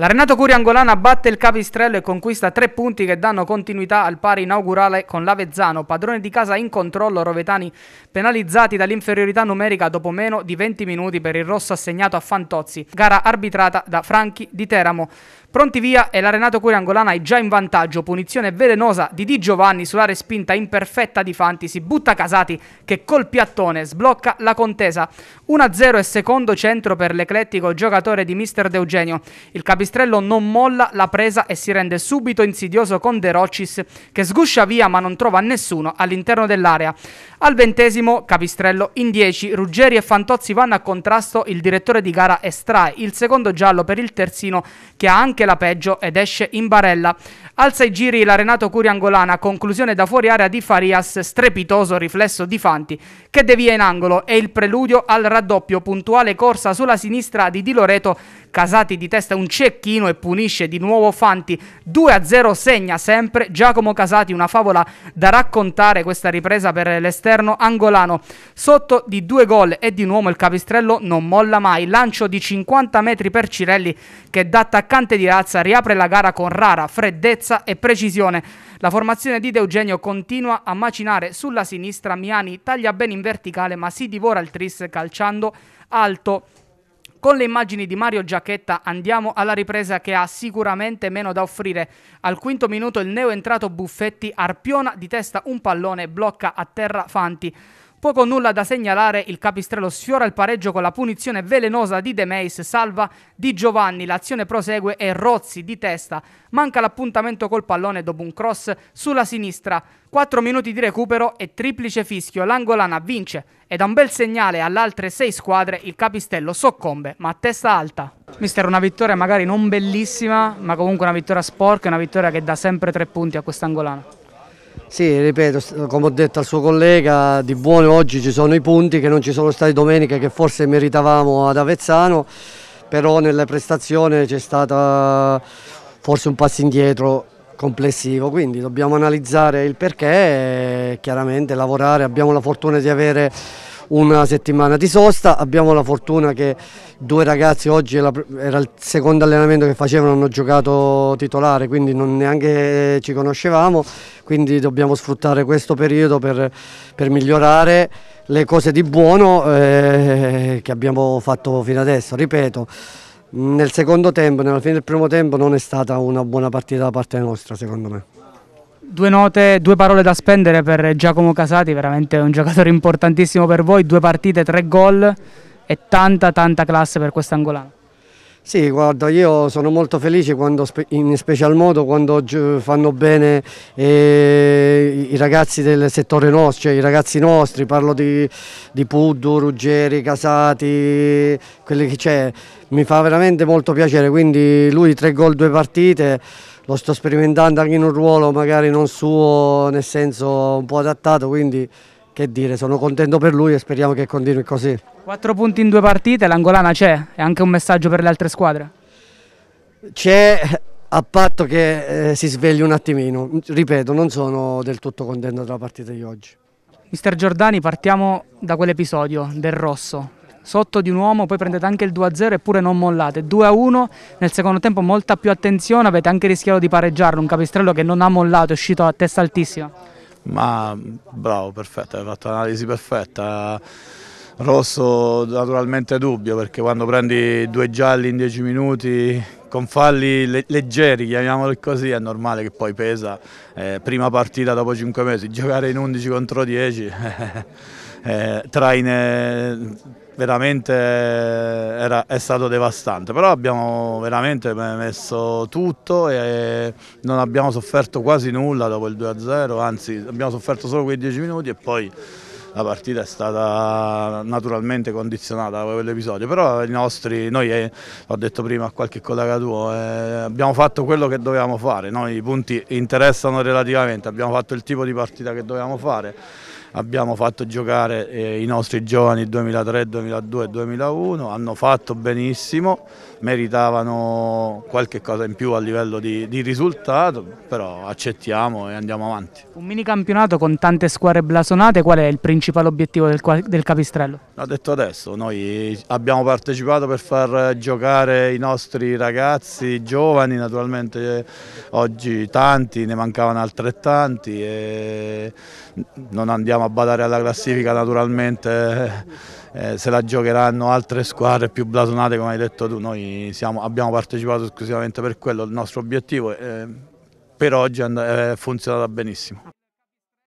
La Renato Curia Angolana batte il Capistrello e conquista tre punti che danno continuità al pari inaugurale con l'Avezzano, padrone di casa in controllo, Rovetani penalizzati dall'inferiorità numerica dopo meno di 20 minuti per il rosso assegnato a Fantozzi, gara arbitrata da Franchi di Teramo. Pronti via e l'arenato Curiangolana è già in vantaggio. Punizione velenosa di Di Giovanni sulla respinta imperfetta di Fanti. Si butta Casati che col piattone sblocca la contesa. 1-0 e secondo centro per l'eclettico giocatore di Mister De Eugenio. Il capistrello non molla la presa e si rende subito insidioso con De Rocis che sguscia via ma non trova nessuno all'interno dell'area. Al ventesimo capistrello in 10. Ruggeri e Fantozzi vanno a contrasto. Il direttore di gara estrae il secondo giallo per il terzino che ha anche anche la peggio ed esce in barella. Alza i giri la Renato Angolana, conclusione da fuori area di Farias, strepitoso riflesso di Fanti che devia in angolo e il preludio al raddoppio, puntuale corsa sulla sinistra di Di Loreto Casati di testa un cecchino e punisce di nuovo Fanti 2-0 segna sempre Giacomo Casati una favola da raccontare questa ripresa per l'esterno angolano sotto di due gol e di nuovo il capistrello non molla mai lancio di 50 metri per Cirelli che da attaccante di razza riapre la gara con rara freddezza e precisione la formazione di De Eugenio continua a macinare sulla sinistra Miani taglia bene in verticale ma si divora il tris calciando alto con le immagini di Mario Giacchetta andiamo alla ripresa che ha sicuramente meno da offrire. Al quinto minuto il neo entrato Buffetti arpiona di testa un pallone, blocca a terra Fanti. Poco o nulla da segnalare, il capistrello sfiora il pareggio con la punizione velenosa di De Meis, salva Di Giovanni, l'azione prosegue e Rozzi di testa manca l'appuntamento col pallone dopo un cross sulla sinistra. 4 minuti di recupero e triplice fischio, l'angolana vince e da un bel segnale alle altre 6 squadre il capistrello soccombe ma a testa alta. Mister, una vittoria magari non bellissima ma comunque una vittoria sporca, una vittoria che dà sempre 3 punti a quest'angolana. Sì, ripeto, come ho detto al suo collega, di buono oggi ci sono i punti che non ci sono stati domenica che forse meritavamo ad Avezzano, però nella prestazione c'è stato forse un passo indietro complessivo, quindi dobbiamo analizzare il perché e chiaramente lavorare, abbiamo la fortuna di avere una settimana di sosta, abbiamo la fortuna che due ragazzi oggi era il secondo allenamento che facevano, hanno giocato titolare, quindi non neanche eh, ci conoscevamo, quindi dobbiamo sfruttare questo periodo per, per migliorare le cose di buono eh, che abbiamo fatto fino adesso, ripeto. Nel secondo tempo, nella fine del primo tempo, non è stata una buona partita da parte nostra, secondo me. Due note, due parole da spendere per Giacomo Casati, veramente un giocatore importantissimo per voi, due partite, tre gol e tanta tanta classe per quest'angolano. Sì, guarda, io sono molto felice quando, in special modo quando fanno bene eh, i ragazzi del settore nostro, cioè i ragazzi nostri, parlo di, di Puddu, Ruggeri, Casati, quelli che c'è, mi fa veramente molto piacere, quindi lui tre gol, due partite, lo sto sperimentando anche in un ruolo magari non suo, nel senso un po' adattato, quindi che dire, sono contento per lui e speriamo che continui così. Quattro punti in due partite, l'angolana c'è, è anche un messaggio per le altre squadre? C'è a patto che eh, si svegli un attimino, ripeto non sono del tutto contento della partita di oggi. Mister Giordani, partiamo da quell'episodio del rosso, sotto di un uomo, poi prendete anche il 2-0 eppure non mollate. 2-1 nel secondo tempo molta più attenzione, avete anche rischiato di pareggiarlo, un capistrello che non ha mollato, è uscito a testa altissima. Ma bravo, perfetto, hai fatto un'analisi perfetta. Rosso naturalmente dubbio perché quando prendi due gialli in 10 minuti con falli leggeri, chiamiamoli così, è normale che poi pesa. Eh, prima partita dopo 5 mesi, giocare in 11 contro 10 eh, traine veramente eh, era, è stato devastante, però abbiamo veramente messo tutto e non abbiamo sofferto quasi nulla dopo il 2-0, anzi abbiamo sofferto solo quei 10 minuti e poi la partita è stata naturalmente condizionata da quell'episodio, però i nostri, noi, eh, l'ho detto prima a qualche collega tuo, eh, abbiamo fatto quello che dovevamo fare, noi i punti interessano relativamente, abbiamo fatto il tipo di partita che dovevamo fare abbiamo fatto giocare eh, i nostri giovani 2003, 2002 2001, hanno fatto benissimo, meritavano qualche cosa in più a livello di, di risultato, però accettiamo e andiamo avanti. Un mini campionato con tante squadre blasonate, qual è il principale obiettivo del, del Capistrello? L'ho detto adesso, noi abbiamo partecipato per far giocare i nostri ragazzi giovani, naturalmente oggi tanti, ne mancavano altrettanti e non andiamo andiamo a badare alla classifica naturalmente eh, eh, se la giocheranno altre squadre più blasonate come hai detto tu, noi siamo, abbiamo partecipato esclusivamente per quello, il nostro obiettivo eh, per oggi è funzionata benissimo.